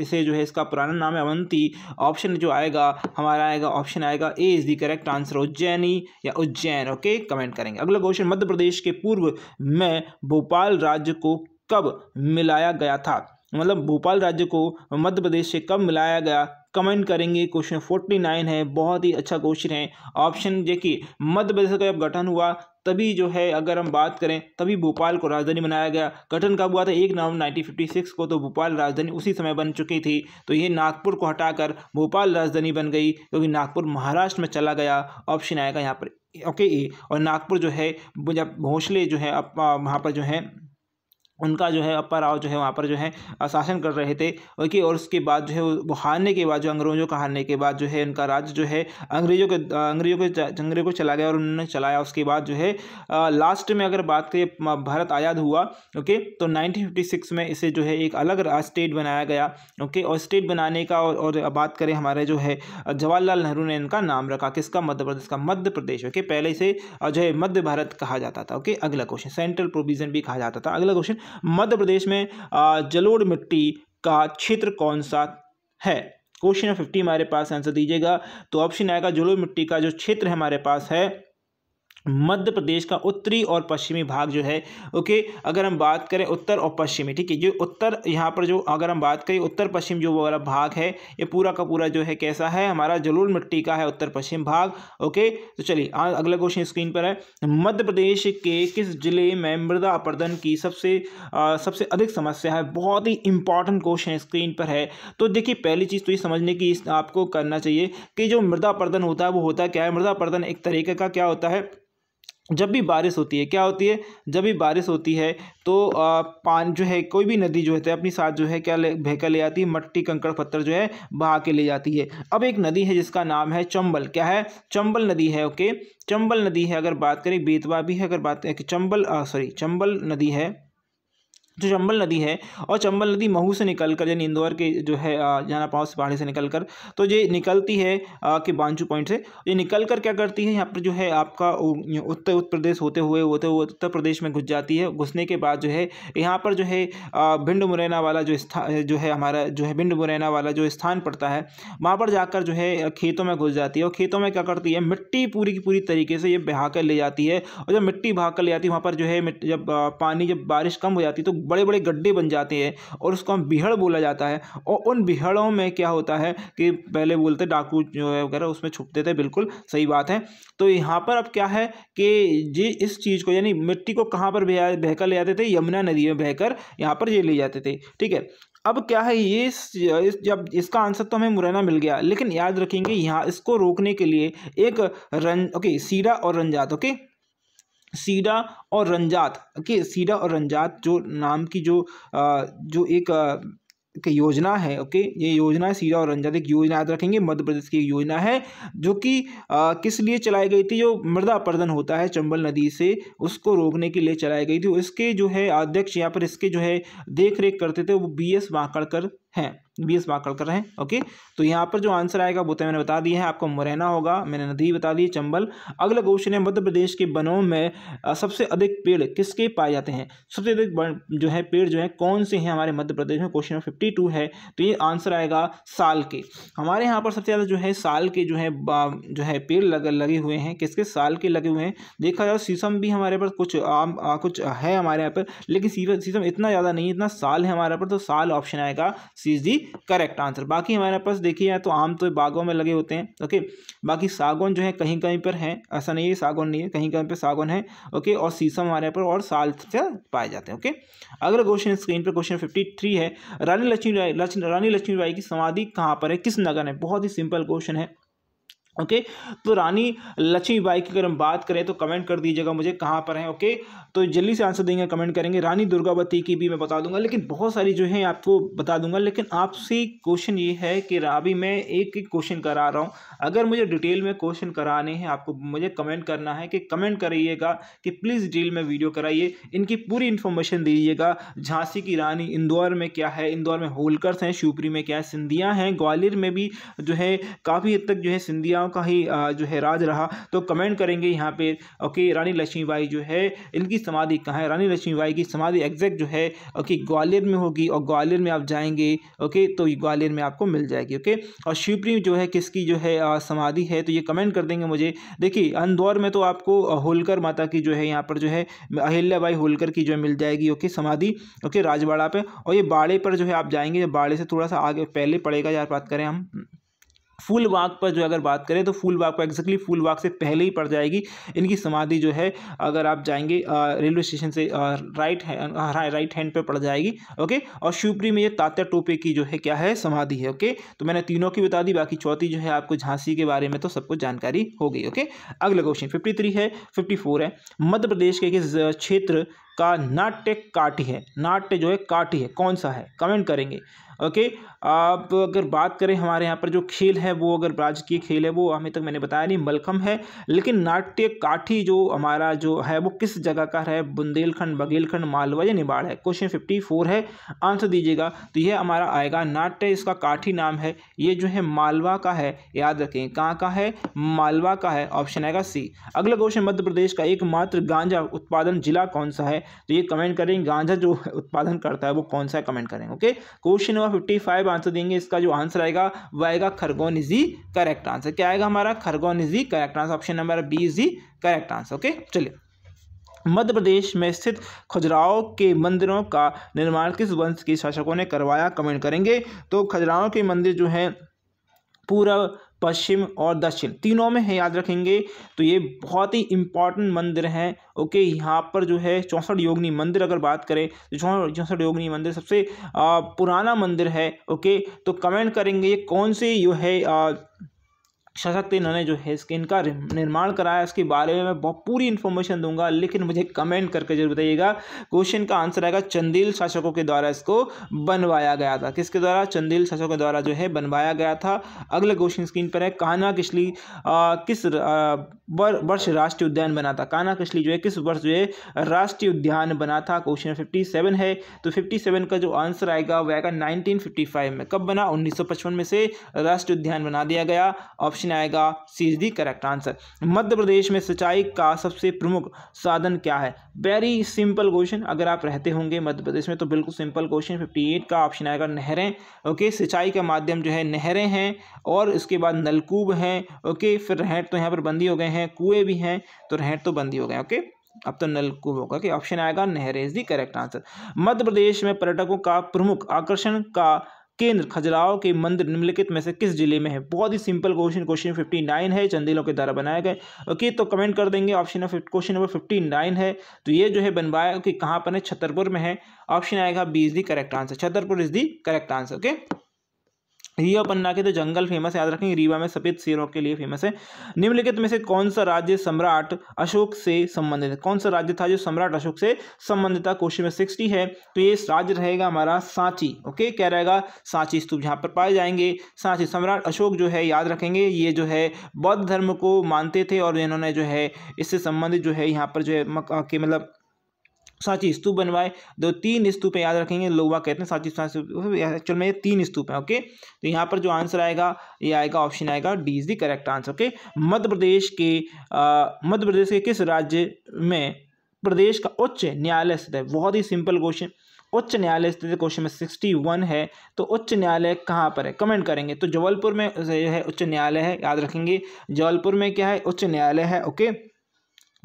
इसे जो है इसका पुराना नाम है अवंती ऑप्शन जो आएगा हमारा आएगा ऑप्शन आएगा A is the correct answer Ujjaini या उज्जैन ओके कमेंट करेंगे अगला क्वेश्चन मध्य प्रदेश के पूर्व में भोपाल राज्य को कब मिलाया गया था मतलब भोपाल राज्य को मध्य प्रदेश से कब मिलाया गया कमेंट करेंगे क्वेश्चन फोर्टी नाइन है बहुत ही अच्छा क्वेश्चन है ऑप्शन देखिए मध्य प्रदेश का जब गठन हुआ तभी जो है अगर हम बात करें तभी भोपाल को राजधानी बनाया गया गठन कब हुआ था एक नवंबर नाइनटीन फिफ्टी सिक्स को तो भोपाल राजधानी उसी समय बन चुकी थी तो ये नागपुर को हटाकर भोपाल राजधानी बन गई क्योंकि नागपुर महाराष्ट्र में चला गया ऑप्शन आएगा यहाँ पर ओके ए और नागपुर जो है जब भोसले जो है वहाँ पर जो है उनका जो है अपर राव जो है वहाँ पर जो है शासन कर रहे थे ओके और उसके बाद जो है वो हारने के बाद जो अंग्रेजों का हारने के बाद जो है उनका राज्य जो है अंग्रेजों के अंग्रेजों के अंग्रेजों को चला गया और उन्होंने चलाया उसके बाद जो है लास्ट में अगर बात करें भारत आज़ाद हुआ ओके तो 1956 में इसे जो है एक अलग स्टेट बनाया गया ओके और स्टेट बनाने का और, और बात करें हमारे जो है जवाहरलाल नेहरू ने इनका नाम रखा किसका मध्य प्रदेश का मध्य प्रदेश ओके पहले इसे जो है मध्य भारत कहा जाता था ओके अगला क्वेश्चन सेंट्रल प्रोविजन भी कहा जाता था अगला क्वेश्चन मध्य प्रदेश में जलोढ़ मिट्टी का क्षेत्र कौन सा है क्वेश्चन फिफ्टी हमारे पास आंसर दीजिएगा तो ऑप्शन आएगा जलोढ़ मिट्टी का जो क्षेत्र हमारे पास है मध्य प्रदेश का उत्तरी और पश्चिमी भाग जो है ओके अगर हम बात करें उत्तर और पश्चिमी ठीक है जो उत्तर यहाँ पर जो अगर हम बात करें उत्तर पश्चिम जो वाला भाग है ये पूरा का पूरा जो है कैसा है हमारा जलूर मिट्टी का है उत्तर पश्चिम भाग ओके तो चलिए अगला क्वेश्चन स्क्रीन पर है मध्य प्रदेश के किस जिले में मृदा अपर्दन की सबसे आ, सबसे अधिक समस्या है बहुत ही इंपॉर्टेंट क्वेश्चन स्क्रीन पर है तो देखिए पहली चीज़ तो ये समझने की आपको करना चाहिए कि जो मृदा अपर्दन होता है वो होता क्या है मृदा अपर्दन एक तरीके का क्या होता है जब भी बारिश होती है क्या होती है जब भी बारिश होती है तो पान जो है कोई भी नदी जो है तो अपनी साथ जो है क्या ले बहकर ले जाती है मट्टी कंकड़ पत्थर जो है बहा के ले जाती है अब एक नदी है जिसका नाम है चंबल क्या है चंबल नदी है ओके चंबल नदी है अगर बात करें बेतवा भी है अगर बात करें चंबल सॉरी चंबल नदी है जो चंबल नदी है और चंबल नदी महू से निकल कर यानी इंदौर के जो है जाना पाँव से पहाड़ी से निकल कर तो ये निकलती है कि बांचू पॉइंट से ये निकल कर क्या करती है यहाँ पर जो है आपका उत्तर उत्तर प्रदेश होते हुए होते हुए उत्तर प्रदेश में घुस जाती है घुसने के बाद जो है यहाँ पर जो है भिंड मुरैना वाला जो स्थान जो है हमारा जो है भिंड मुरैना वाला जो स्थान पड़ता है वहाँ पर जाकर जो है खेतों में घुस जाती है और खेतों में क्या करती है मिट्टी पूरी की पूरी तरीके से ये बहा कर ले जाती है और जब मिट्टी बहा कर ले जाती है वहाँ पर जो है जब पानी जब बारिश कम हो जाती है तो बड़े बड़े गड्ढे बन जाते हैं और उसको हम बिहड़ बोला जाता है और उन बिहड़ों में क्या होता है कि पहले बोलते डाकू जो है वगैरह उसमें छुपते थे बिल्कुल सही बात है तो यहाँ पर अब क्या है कि ये इस चीज़ को यानी मिट्टी को कहाँ पर बहकर ले जाते थे यमुना नदी में बहकर यहाँ पर ये ले जाते थे ठीक है अब क्या है ये इस जब इसका आंसर तो हमें मुरैना मिल गया लेकिन याद रखेंगे यहाँ इसको रोकने के लिए एक रन ओके सीरा और रंजात ओके सीडा और रंजात ओके सीडा और रंजात जो नाम की जो जो एक आ, योजना है ओके ये योजना है सीधा और रंजात एक योजना याद रखेंगे मध्य प्रदेश की योजना है जो कि किस लिए चलाई गई थी जो मृदा अपर्दन होता है चंबल नदी से उसको रोकने के लिए चलाई गई थी इसके जो है अध्यक्ष यहाँ पर इसके जो है देख रेख करते थे वो बी एस वाकड़कर हैं बीस मार्क कर रहे हैं ओके तो यहाँ पर जो आंसर आएगा वो तो मैंने बता दिया है आपको मुरैना होगा मैंने नदी बता दी चंबल अगला क्वेश्चन है मध्य प्रदेश के वनों में सबसे अधिक पेड़ किसके पाए जाते हैं सबसे अधिक जो है पेड़ जो है कौन से हैं हमारे मध्य प्रदेश में क्वेश्चन फिफ्टी टू है तो ये आंसर आएगा साल के हमारे यहाँ पर सबसे ज़्यादा जो है साल के जो है जो है पेड़ लग, लगे हुए हैं किसके साल के लगे हुए हैं देखा जाए शीशम भी हमारे पास कुछ आम कुछ है हमारे यहाँ पर लेकिन शीशम इतना ज़्यादा नहीं इतना साल है हमारे पर तो साल ऑप्शन आएगा C is the correct answer बाकी हमारे पास देखिए यहाँ तो आम तो बागों में लगे होते हैं ओके बाकी सागौन जो है कहीं कहीं पर है ऐसा नहीं है सागौन नहीं है कहीं कहीं पर सागौन है ओके और शीशम हमारे यहाँ पर और साल से पाए जाते हैं ओके अगला क्वेश्चन स्क्रीन पर क्वेश्चन फिफ्टी थ्री है रानी लक्ष्मीबाई रानी लक्ष्मी बाई की समाधि कहाँ पर है किस नगर है बहुत ही सिंपल क्वेश्चन है ओके okay, तो रानी लक्ष्मीबाई की अगर हम बात करें तो कमेंट कर दीजिएगा मुझे कहाँ पर है ओके okay? तो जल्दी से आंसर देंगे कमेंट करेंगे रानी दुर्गावती की भी मैं बता दूंगा लेकिन बहुत सारी जो है आपको बता दूंगा लेकिन आपसे क्वेश्चन ये है कि अभी मैं एक एक क्वेश्चन करा रहा हूँ अगर मुझे डिटेल में क्वेश्चन कराने हैं आपको मुझे कमेंट करना है कि कमेंट करिएगा कि प्लीज़ डिटेल में वीडियो कराइए इनकी पूरी इन्फॉर्मेशन दीजिएगा झांसी की रानी इंदौर में क्या है इंदौर में होलकर्स हैं शिवपुरी में क्या है सिंधिया हैं ग्वालियर में भी जो है काफ़ी हद तक जो है सिंधियाओं का ही जो है राज रहा तो कमेंट करेंगे यहाँ पे ओके रानी लक्ष्मीबाई जो है इनकी की समाधि कहाँ है रानी लक्ष्मीबाई की समाधि एग्जैक्ट जो है ओके ग्वालियर में होगी और ग्वालियर में आप जाएंगे ओके तो ये ग्वालियर में आपको मिल जाएगी ओके और शिवप्री जो है किसकी जो है समाधि है तो ये कमेंट कर देंगे मुझे देखिए अंदौर में तो आपको होलकर माता की जो है यहाँ पर जो है अहिल्याबाई होलकर की जो मिल जाएगी ओके समाधि ओके राजवाड़ा पर और ये बाड़े पर जो है आप जाएंगे बाड़े से थोड़ा सा आगे पहले पड़ेगा यार बात करें हम फुल वाक पर जो अगर बात करें तो फूल वाक पर एग्जैक्टली फुल वाक से पहले ही पड़ जाएगी इनकी समाधि जो है अगर आप जाएंगे रेलवे स्टेशन से राइट हैंड राइट हैंड पर पड़ जाएगी ओके और शिवपुरी में ये तात्या टोपे की जो है क्या है समाधि है ओके तो मैंने तीनों की बता दी बाकी चौथी जो है आपको झांसी के बारे में तो सबको जानकारी हो गई ओके अगला क्वेश्चन फिफ्टी थ्री है फिफ्टी फोर है मध्य प्रदेश के किस क्षेत्र का नाट्य काटी है नाट्य जो है काटी है कौन सा है कमेंट करेंगे ओके आप अगर बात करें हमारे यहाँ पर जो खेल है वो अगर राजकीय खेल है वो अभी तक मैंने बताया नहीं मलखम है लेकिन नाट्य काठी जो हमारा जो है वो किस जगह का है बुंदेलखंड बघेलखंड मालवा या निबाड़ है क्वेश्चन फिफ्टी फोर है आंसर दीजिएगा तो यह हमारा आएगा नाट्य इसका काठी नाम है ये जो है मालवा का है याद रखें कहाँ का है मालवा का है ऑप्शन आएगा सी अगला क्वेश्चन मध्य प्रदेश का एकमात्र गांजा उत्पादन जिला कौन सा है तो ये कमेंट करें गांजा जो उत्पादन करता है वो कौन सा है कमेंट करें okay question number fifty five answer देंगे इसका जो आंसर आएगा वह आएगा Khargone is the correct answer क्या आएगा हमारा Khargone is the correct answer option number B is the correct answer okay चलिए मध्य प्रदेश में स्थित खजुराओ के मंदिरों का निर्माण किस वंश के शासकों ने करवाया कमेंट करेंगे तो खजुराहो के मंदिर जो है पूरब पश्चिम और दक्षिण तीनों में है याद रखेंगे तो ये बहुत ही इंपॉर्टेंट मंदिर हैं ओके यहाँ पर जो है चौंसठ योगनी मंदिर अगर बात करें तो चौंसठ योगनी मंदिर सबसे पुराना मंदिर है ओके तो कमेंट करेंगे ये कौन से जो है आ, सशक्त इन्होंने जो है स्किन का निर्माण कराया इसके बारे में मैं बहुत पूरी इन्फॉर्मेशन दूंगा लेकिन मुझे कमेंट करके जरूर बताइएगा क्वेश्चन का आंसर आएगा चंदील शासकों के द्वारा इसको बनवाया गया था किसके द्वारा चंदील शासकों के द्वारा जो है बनवाया गया था अगले क्वेश्चन स्क्रीन पर है कान्हा किसली किस आ, वर्ष राष्ट्रीय उद्यान बना था काना कानाकसली जो है किस वर्ष जो है राष्ट्रीय उद्यान बना था क्वेश्चन फिफ्टी सेवन है तो फिफ्टी सेवन का जो आंसर आएगा वह आएगा नाइनटीन फिफ्टी फाइव में कब बना उन्नीस सौ पचपन में से राष्ट्रीय उद्यान बना दिया गया ऑप्शन आएगा C is the correct answer Madhya Pradesh में सिंचाई का सबसे प्रमुख साधन क्या है वेरी सिंपल क्वेश्चन अगर आप रहते होंगे मध्य प्रदेश में तो बिल्कुल सिंपल क्वेश्चन फिफ्टी एट का ऑप्शन आएगा नहरें ओके सिंचाई का माध्यम जो है नहरें हैं और इसके बाद नलकूब हैं ओके फिर रहट तो यहाँ पर बंदी हो गए हैं हैं कुएँ भी हैं तो नहर तो बंद ही हो गए ओके अब तो नलकूप होगा कि ऑप्शन आएगा नहर is the correct answer Madhya Pradesh में पर्यटकों का प्रमुख आकर्षण का केंद्र खजुराहो के मंदिर निम्नलिखित में से किस जिले में है बहुत ही simple question question fifty nine है चंदेलों के द्वारा बनाया गया ओके तो कमेंट कर देंगे option question number fifty nine है तो ये जो है बनवाया कि कहाँ पर है छतरपुर में है ऑप्शन आएगा B is the correct answer Chhatarpur is the correct answer okay Rewa Panna के तो जंगल फेमस याद रखेंगे रीवा में सफेद शेरों के लिए फेमस है निम्नलिखित में से कौन सा राज्य सम्राट अशोक से संबंधित है कौन सा राज्य था जो सम्राट अशोक से संबंधित था क्वेश्चन में सिक्सटी है तो ये राज्य रहेगा हमारा सांची ओके क्या रहेगा सांची स्तूप जहाँ पर पाए जाएंगे सांची सम्राट अशोक जो है याद रखेंगे ये जो है बौद्ध धर्म को मानते थे और इन्होंने जो है इससे संबंधित जो है यहाँ पर जो है मतलब सांची स्तूप बनवाए दो तीन स्तूप याद रखेंगे लोग कहते हैं सांची एक्चुअल मतलब में ये तीन स्तूप हैं ओके तो यहाँ पर जो आंसर आएगा ये आएगा ऑप्शन आएगा D is the correct answer okay Madhya Pradesh के मध्य प्रदेश के किस राज्य में प्रदेश का उच्च न्यायालय स्थित है बहुत ही सिंपल क्वेश्चन उच्च न्यायालय स्थित क्वेश्चन में सिक्सटी वन है तो उच्च न्यायालय कहाँ पर है कमेंट करेंगे तो जबलपुर में जो है उच्च न्यायालय है याद रखेंगे जबलपुर में क्या है उच्च न्यायालय है ओके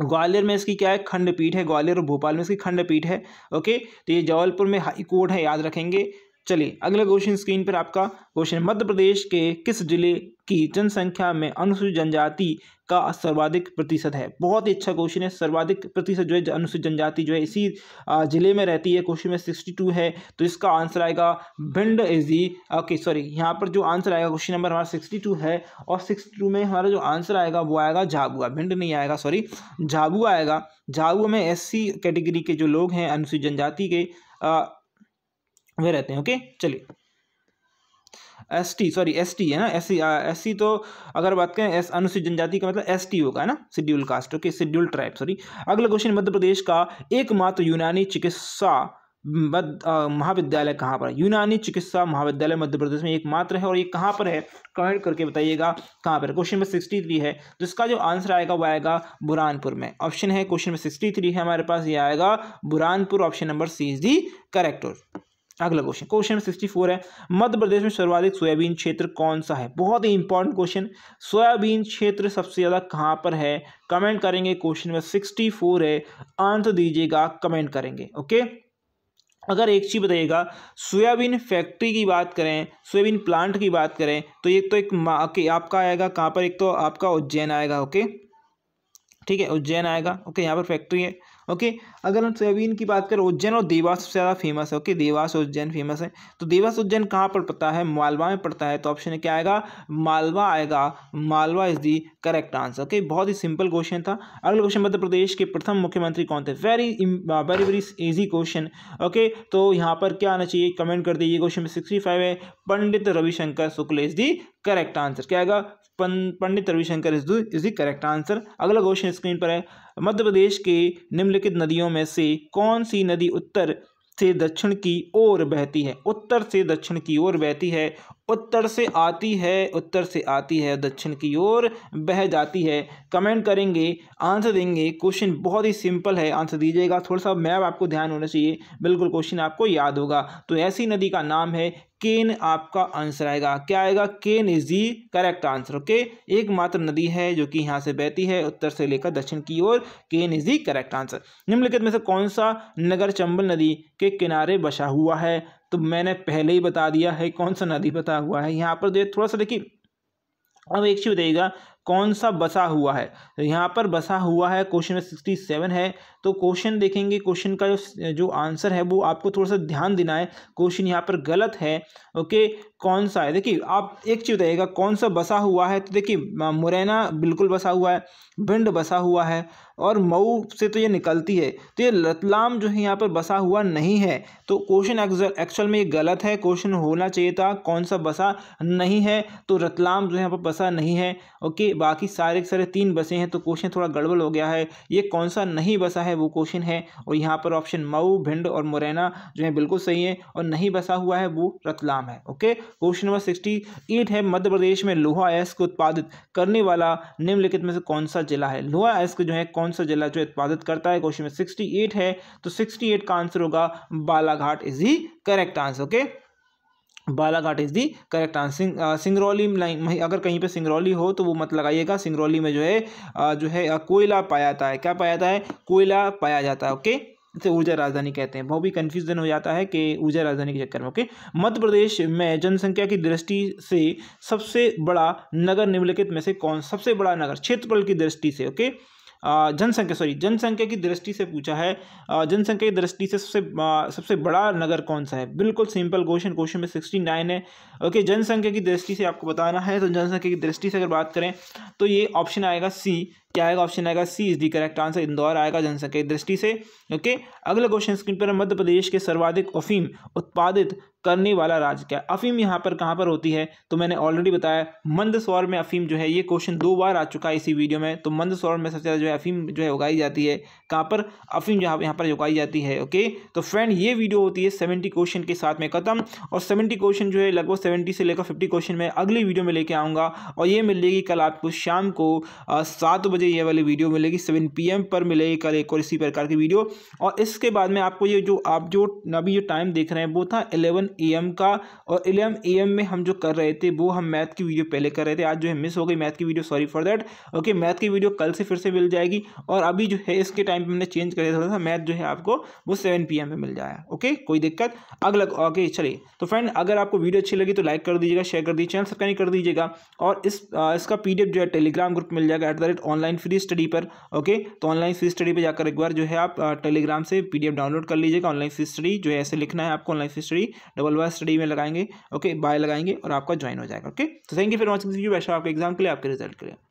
ग्वालियर में इसकी क्या है खंडपीठ है ग्वालियर और भोपाल में इसकी खंडपीठ है ओके तो ये जबलपुर में हाई कोर्ट है याद रखेंगे चलिए अगला क्वेश्चन स्क्रीन पर आपका क्वेश्चन मध्य प्रदेश के किस जिले की जनसंख्या में अनुसूचित जनजाति का सर्वाधिक प्रतिशत है बहुत ही अच्छा क्वेश्चन है सर्वाधिक प्रतिशत जो है अनुसूचित जनजाति जो है इसी जिले में रहती है क्वेश्चन में सिक्सटी टू है तो इसका आंसर आएगा Bhind is the okay sorry यहाँ पर जो आंसर आएगा क्वेश्चन नंबर हमारा सिक्सटी टू है और सिक्सटी टू में हमारा जो आंसर आएगा वो आएगा झाबुआ भिंड नहीं आएगा सॉरी झाबुआ आएगा झाबुआ में एस कैटेगरी के जो लोग हैं अनुसूचित जनजाति के वे रहते हैं ओके चलिए S T sorry S T है ना एस सी एस सी तो अगर बात करें एस अनुसूचित जनजाति का मतलब एस टी होगा है ना schedule caste okay schedule tribe sorry अगला क्वेश्चन मध्य प्रदेश का एकमात्र यूनानी चिकित्सा महाविद्यालय कहाँ पर है यूनानी चिकित्सा महाविद्यालय मध्य प्रदेश में एकमात्र है और ये कहाँ पर है कमेंट करके बताइएगा कहाँ पर क्वेश्चन नंबर सिक्सटी थ्री है जिसका जो आंसर आएगा वो आएगा बुरानपुर में ऑप्शन है क्वेश्चन नंबर सिक्सटी थ्री है हमारे पास ये आएगा Burhanpur option number C is the correct अगला क्वेश्चन क्वेश्चन सिक्सटी फोर है मध्य प्रदेश में सर्वाधिक सोयाबीन क्षेत्र कौन सा है बहुत ही इंपॉर्टेंट क्वेश्चन सोयाबीन क्षेत्र सबसे ज़्यादा कहाँ पर है कमेंट करेंगे क्वेश्चन नंबर सिक्सटी फोर है आंसर दीजिएगा कमेंट करेंगे ओके अगर एक चीज़ बताइएगा सोयाबीन फैक्ट्री की बात करें सोयाबीन प्लांट की बात करें तो एक तो एक के आपका आएगा कहाँ पर एक तो आपका उज्जैन आएगा ओके ठीक है उज्जैन आएगा ओके यहाँ पर फैक्ट्री है ओके अगर हम सोयाबीन की बात करें उज्जैन और देवास सबसे ज़्यादा फेमस है ओके देवास उज्जैन फेमस है तो देवास उज्जैन कहाँ पर पड़ता है मालवा में पड़ता है तो ऑप्शन क्या आएगा मालवा आएगा Malwa is the correct answer okay बहुत ही सिंपल क्वेश्चन था अगला क्वेश्चन मध्य प्रदेश के प्रथम मुख्यमंत्री कौन थे very very very easy question okay तो यहाँ पर क्या आना चाहिए कमेंट कर दीजिए क्वेश्चन में सिक्सटी फाइव है Pandit Ravishankar Shukla is the correct answer क्या आएगा Pandit Ravishankar is the correct answer अगला क्वेश्चन स्क्रीन पर है मध्य प्रदेश के निम्नलिखित नदियों में से कौन सी नदी उत्तर से दक्षिण की ओर बहती है उत्तर से दक्षिण की ओर बहती है उत्तर से आती है उत्तर से आती है दक्षिण की ओर बह जाती है कमेंट करेंगे आंसर देंगे क्वेश्चन बहुत ही सिंपल है आंसर दीजिएगा थोड़ा सा मैप आपको ध्यान होना चाहिए बिल्कुल क्वेश्चन आपको याद होगा तो ऐसी नदी का नाम है केन आपका आंसर आएगा क्या आएगा Ken is the correct answer okay एकमात्र नदी है जो कि यहाँ से बहती है उत्तर से लेकर दक्षिण की ओर Ken is the correct answer निम्नलिखित में से कौन सा नगर चंबल नदी के किनारे बसा हुआ है तो मैंने पहले ही बता दिया है कौन सा नदी बता हुआ है यहाँ पर थोड़ा सा देखिए अब एक चीज़ बताइएगा कौन सा बसा हुआ है तो यहाँ पर बसा हुआ है क्वेश्चन सिक्सटी सेवन है तो क्वेश्चन देखेंगे क्वेश्चन का जो जो आंसर है वो आपको थोड़ा सा ध्यान देना है क्वेश्चन यहाँ पर गलत है ओके कौन सा है देखिए आप एक चीज़ बताइएगा कौन सा बसा हुआ है तो देखिए मुरैना बिल्कुल बसा हुआ है भिंड बसा हुआ है और मऊ से तो ये निकलती है तो ये रतलाम जो है यहाँ पर बसा हुआ नहीं है तो क्वेश्चन एक्चुअल में ये गलत है क्वेश्चन होना चाहिए था कौन सा बसा नहीं है तो रतलाम जो यहाँ पर बसा नहीं है ओके बाकी सारे के सारे तीन बसे हैं तो क्वेश्चन थोड़ा गड़बड़ हो गया है ये कौन सा नहीं बसा है वो क्वेश्चन है और यहाँ पर ऑप्शन मऊ भिंड और मुरैना जो है बिल्कुल सही है और नहीं बसा हुआ है वो रतलाम है okay question number sixty eight है मध्य प्रदेश में लोहा अयस्क उत्पादित करने वाला निम्नलिखित में से कौन सा जिला है लोहा अयस्क जो है कौन सा जिला जो उत्पादित करता है क्वेश्चन में सिक्सटी है तो सिक्सटी का आंसर होगा Bala Balaghat is the correct answer okay Balaghat is the correct answer Sing, Singrauli में अगर कहीं पे सिंगरौली हो तो वो मत लगाइएगा सिंगरौली में जो है आ, जो है कोयला पाया जाता है क्या पाया जाता है कोयला पाया जाता है ओके इसे ऊर्जा राजधानी कहते हैं बहुत भी कन्फ्यूजन हो जाता है कि ऊर्जा राजधानी के चक्कर में ओके मध्य प्रदेश में जनसंख्या की दृष्टि से सबसे बड़ा नगर निम्नलिखित में से कौन सबसे बड़ा नगर क्षेत्रफल की दृष्टि से ओके जनसंख्या सॉरी जनसंख्या की दृष्टि से पूछा है जनसंख्या की दृष्टि से सबसे सबसे बड़ा नगर कौन सा है बिल्कुल सिंपल क्वेश्चन क्वेश्चन में सिक्सटी नाइन है ओके जनसंख्या की दृष्टि से आपको बताना है तो जनसंख्या की दृष्टि से अगर बात करें तो ये ऑप्शन आएगा सी क्या आएगा ऑप्शन आएगा C is the correct answer Indore आएगा जनसंख्या की दृष्टि से ओके अगला क्वेश्चन स्क्रीन पर मध्य प्रदेश के सर्वाधिक अफीम उत्पादित करने वाला राज्य क्या अफीम यहाँ पर कहाँ पर होती है तो मैंने ऑलरेडी बताया मंदसौर में अफीम जो है ये क्वेश्चन दो बार आ चुका है इसी वीडियो में तो मंदसौर में सबसे ज़्यादा जो है अफीम जो है उगाई जाती है कहाँ पर अफीम जहाँ यहाँ पर उगाई जाती है ओके तो फ्रेंड ये वीडियो होती है सेवेंटी क्वेश्चन के साथ में ख़त्म और सेवेंटी क्वेश्चन जो है लगभग सेवेंटी से लेकर फिफ्टी क्वेश्चन में अगली वीडियो में लेके आऊँगा और ये मिलेगी कल आपको शाम को सात बजे ये वाली वीडियो मिलेगी सेवन पी पर मिलेगी कल एक और इसी प्रकार की वीडियो और इसके बाद में आपको ये जो आप जो अभी जो टाइम देख रहे हैं वो था एलेवन ए का और एलेवन ए में हम जो कर रहे थे वो हम मैथ की वीडियो पहले कर रहे थे आज जो है मिस हो गई मैथ की video sorry for that okay math की वीडियो कल से फिर से मिल जाएगी और अभी जो है इसके टाइम पर हमने चेंज कर दिया था मैथ जो है आपको वो सेवन पी में मिल जाएगा ओके कोई दिक्कत अगला ओके चलिए तो फ्रेंड अगर आपको वीडियो अच्छी लगी तो लाइक कर दीजिएगा शेयर कर दीजिए चैनल सब्सक्राइब कर दीजिएगा और इस आ, इसका पी जो है टेलीग्राम ग्रुप मिल जाएगा at the rate online free study पर ओके तो ऑनलाइन फ्री स्टडी पर जाकर एक बार जो है आप टेलीग्राम से पी डाउनलोड कर लीजिएगा ऑनलाइन फ्री स्टडी जो है ऐसे लिखना है आपको online free study double Y study में लगाएंगे ओके बाय लगाएंगे और आपका ज्वाइन हो जाएगा ओके तो थैंक यू फॉर वॉचिंग वैसे आपके एग्जाम के लिए आपके रिजल्ट के लिए